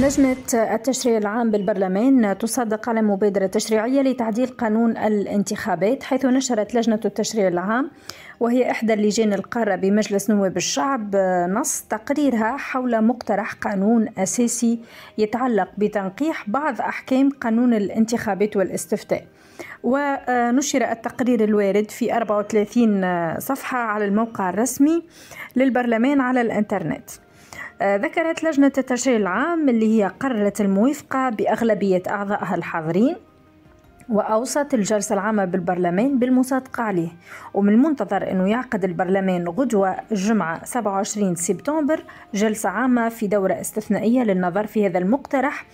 لجنة التشريع العام بالبرلمان تصدق على مبادرة تشريعية لتعديل قانون الانتخابات حيث نشرت لجنة التشريع العام وهي إحدى اللجان القارة بمجلس نواب الشعب نص تقريرها حول مقترح قانون أساسي يتعلق بتنقيح بعض أحكام قانون الانتخابات والاستفتاء ونشر التقرير الوارد في 34 صفحة على الموقع الرسمي للبرلمان على الإنترنت ذكرت لجنة التشريع العام اللي هي قررت الموافقة بأغلبية أعضائها الحاضرين وأوصت الجلسة العامة بالبرلمان بالمصادقة عليه ومن المنتظر أنه يعقد البرلمان غدوة الجمعة 27 سبتمبر جلسة عامة في دورة استثنائية للنظر في هذا المقترح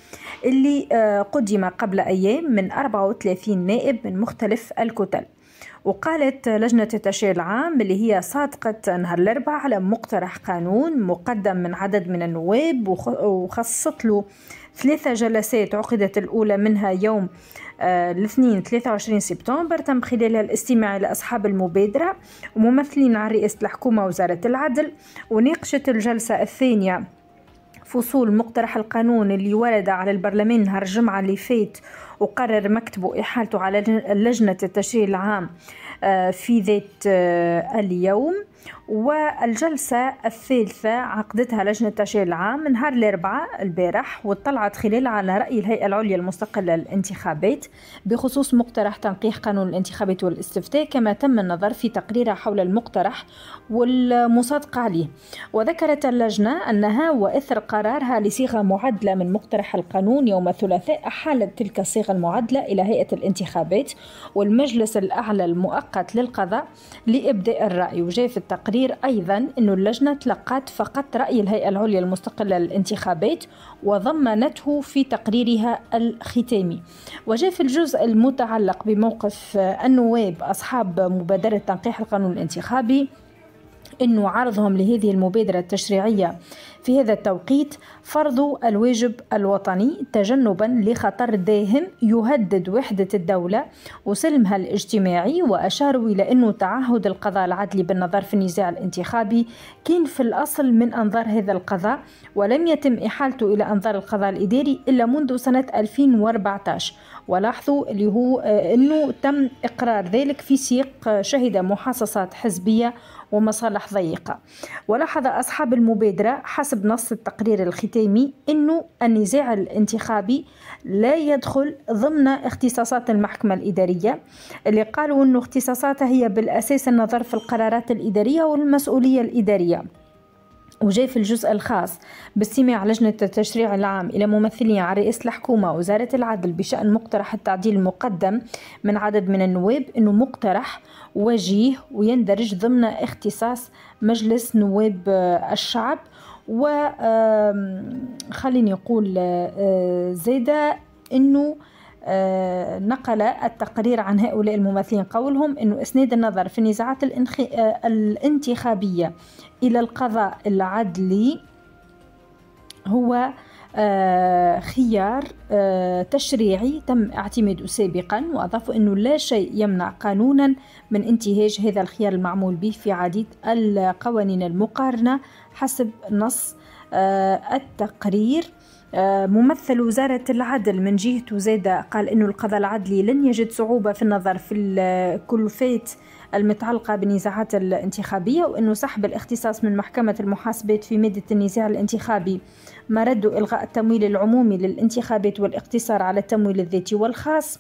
اللي آه، قدم قبل أيام من 34 نائب من مختلف الكتل وقالت لجنة التشريع العام اللي هي صادقة نهار الأربعاء على مقترح قانون مقدم من عدد من النواب وخصصت له ثلاثة جلسات عقدت الأولى منها يوم آه، الاثنين 23 سبتمبر تم خلالها الاستماع إلى أصحاب المبادرة وممثلين عن رئاسة الحكومة وزارة العدل وناقشت الجلسة الثانية فصول مقترح القانون اللي ورد على البرلمان نهار الجمعة اللي فات وقرر مكتبه إحالته على لجنة التشريع العام آه، في ذات آه، اليوم والجلسة الثالثة عقدتها لجنة التشريع العام نهار الأربعاء البارح واطلعت خلالها على رأي الهيئة العليا المستقلة للانتخابات بخصوص مقترح تنقيح قانون الانتخابات والاستفتاء كما تم النظر في تقريرها حول المقترح والمصادقة عليه وذكرت اللجنة أنها وإثر قرارها لصيغة معدلة من مقترح القانون يوم الثلاثاء أحالت تلك الصيغة المعدلة إلى هيئة الانتخابات والمجلس الأعلى المؤقت للقضاء لإبداء الرأي وجاء في التقرير التقرير أيضا أن اللجنة تلقت فقط رأي الهيئة العليا المستقلة للانتخابات وضمنته في تقريرها الختامي وجاء في الجزء المتعلق بموقف النواب أصحاب مبادرة تنقيح القانون الانتخابي أنه عرضهم لهذه المبادرة التشريعية في هذا التوقيت فرض الواجب الوطني تجنبا لخطر داهم يهدد وحدة الدولة وسلمها الاجتماعي وأشاروا إلى أنه تعهد القضاء العدلي بالنظر في النزاع الانتخابي كان في الأصل من أنظار هذا القضاء ولم يتم إحالته إلى أنظار القضاء الإداري إلا منذ سنة 2014 ولاحظوا اللي هو آه، أنه تم إقرار ذلك في سياق آه، شهد محاصصات حزبية ومصالح ضيقة ولاحظ أصحاب المبادرة حسب نص التقرير الختامي أن النزاع الانتخابي لا يدخل ضمن اختصاصات المحكمة الإدارية اللي قالوا أن اختصاصاتها هي بالأساس النظر في القرارات الإدارية والمسؤولية الإدارية وجاي في الجزء الخاص باستماع لجنة التشريع العام إلى ممثلين على رئيس الحكومة وزارة العدل بشأن مقترح التعديل المقدم من عدد من النواب أنه مقترح وجيه ويندرج ضمن اختصاص مجلس نواب آه، الشعب وخليني أقول آه، آه، زيدا أنه آه، نقل التقرير عن هؤلاء الممثلين قولهم أن إسناد النظر في النزاعات آه، الانتخابية إلى القضاء العدلي هو آه، خيار تشريعي تم اعتماده سابقا وأضافوا أنه لا شيء يمنع قانونا من انتهاج هذا الخيار المعمول به في عديد القوانين المقارنة حسب نص التقرير آه، ممثل وزارة العدل من جهته زادة قال أن القضاء العدلي لن يجد صعوبة في النظر في الكلفات المتعلقة بالنزاعات الانتخابية وأنه سحب الاختصاص من محكمة المحاسبات في مادة النزاع الانتخابي ما ردوا إلغاء التمويل العمومي للانتخابات والاقتصار على التمويل الذاتي والخاص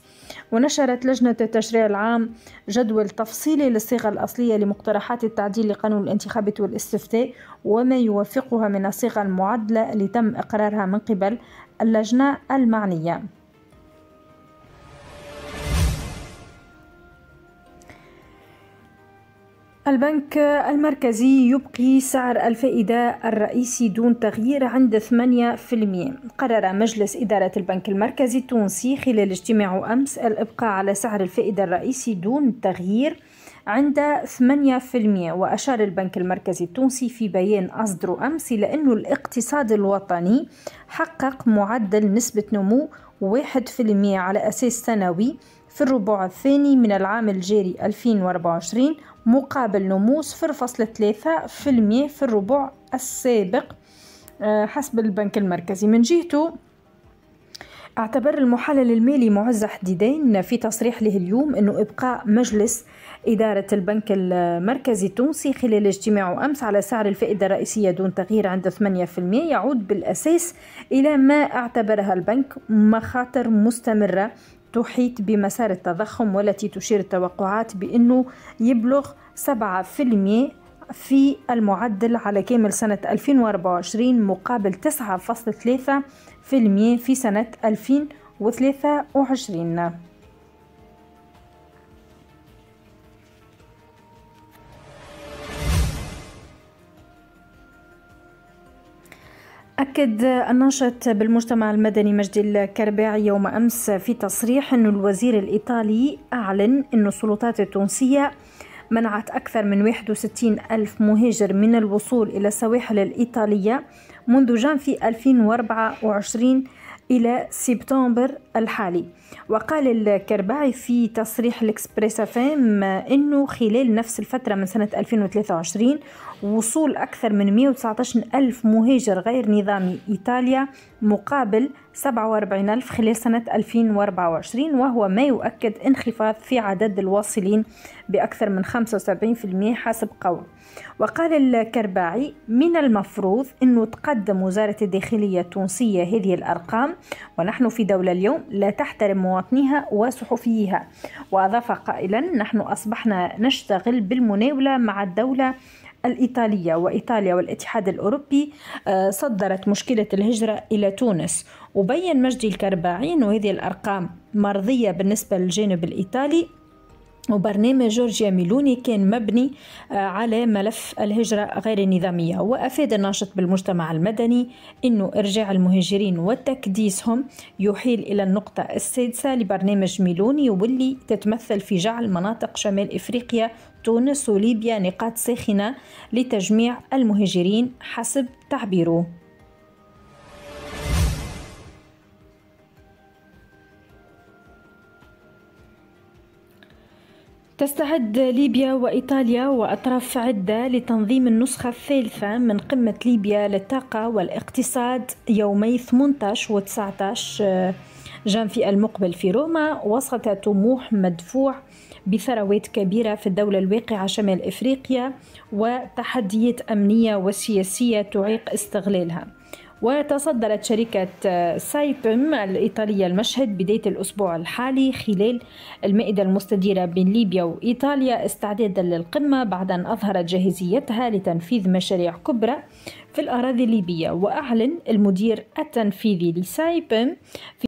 ونشرت لجنة التشريع العام جدول تفصيلي للصيغة الأصلية لمقترحات التعديل لقانون الانتخابات والاستفتاء وما يوافقها من الصيغة المعدلة لتم إقرارها من قبل اللجنة المعنية البنك المركزي يبقي سعر الفائدة الرئيسي دون تغيير عند 8% قرر مجلس إدارة البنك المركزي التونسي خلال اجتماع أمس الإبقاء على سعر الفائدة الرئيسي دون تغيير عند 8% وأشار البنك المركزي التونسي في بيان أصدره أمس إلى أن الاقتصاد الوطني حقق معدل نسبة نمو 1% على أساس سنوي في الربع الثاني من العام الجاري 2024 مقابل نمو 0.3% في الربع السابق آه، حسب البنك المركزي من جهته اعتبر المحلل المالي معز حديدين في تصريح له اليوم أنه إبقاء مجلس إدارة البنك المركزي التونسي خلال اجتماعه أمس على سعر الفائدة الرئيسية دون تغيير عند 8% يعود بالأساس إلى ما اعتبرها البنك مخاطر مستمرة تحيط بمسار التضخم والتي تشير التوقعات بأنه يبلغ 7% في المعدل على كامل سنة 2024 مقابل 9.3% في سنة 2023 أكد الناشط بالمجتمع المدني مجدي الكرباعي يوم أمس في تصريح أن الوزير الإيطالي أعلن أن السلطات التونسية منعت أكثر من 61 ألف مهاجر من الوصول إلى السواحل الإيطالية منذ جانفي 2024 إلى سبتمبر الحالي وقال الكرباعي في تصريح الإكسبريس فام أنه خلال نفس الفترة من سنة 2023 وصول أكثر من 119 ألف مهاجر غير نظامي إيطاليا مقابل 47000 خلال سنة 2024 وهو ما يؤكد انخفاض في عدد الواصلين بأكثر من 75% حسب قول وقال الكرباعي من المفروض أنه تقدم وزارة الداخلية التونسية هذه الأرقام ونحن في دولة اليوم لا تحترم مواطنيها وصحفيها وأضاف قائلا نحن أصبحنا نشتغل بالمناولة مع الدولة الإيطالية وإيطاليا والاتحاد الأوروبي آه، صدرت مشكلة الهجرة إلى تونس وبين مجدي الكرباعي أنه هذه الأرقام مرضية بالنسبة للجانب الإيطالي وبرنامج جورجيا ميلوني كان مبني آه، على ملف الهجرة غير النظامية وأفاد الناشط بالمجتمع المدني أنه إرجاع المهاجرين وتكديسهم يحيل إلى النقطة السادسة لبرنامج ميلوني واللي تتمثل في جعل مناطق شمال إفريقيا تونس وليبيا نقاط ساخنة لتجميع المهاجرين حسب تعبيره تستعد ليبيا وإيطاليا وأطراف عدة لتنظيم النسخة الثالثة من قمة ليبيا للطاقة والاقتصاد يومي 18 و 19 جانفي المقبل في روما وسط طموح مدفوع بثروات كبيرة في الدولة الواقعة شمال إفريقيا وتحديات أمنية وسياسية تعيق استغلالها وتصدرت شركة آه، سايبم الإيطالية المشهد بداية الأسبوع الحالي خلال المائدة المستديرة بين ليبيا وإيطاليا استعدادا للقمة بعد أن أظهرت جاهزيتها لتنفيذ مشاريع كبرى في الأراضي الليبية وأعلن المدير التنفيذي لسايبم في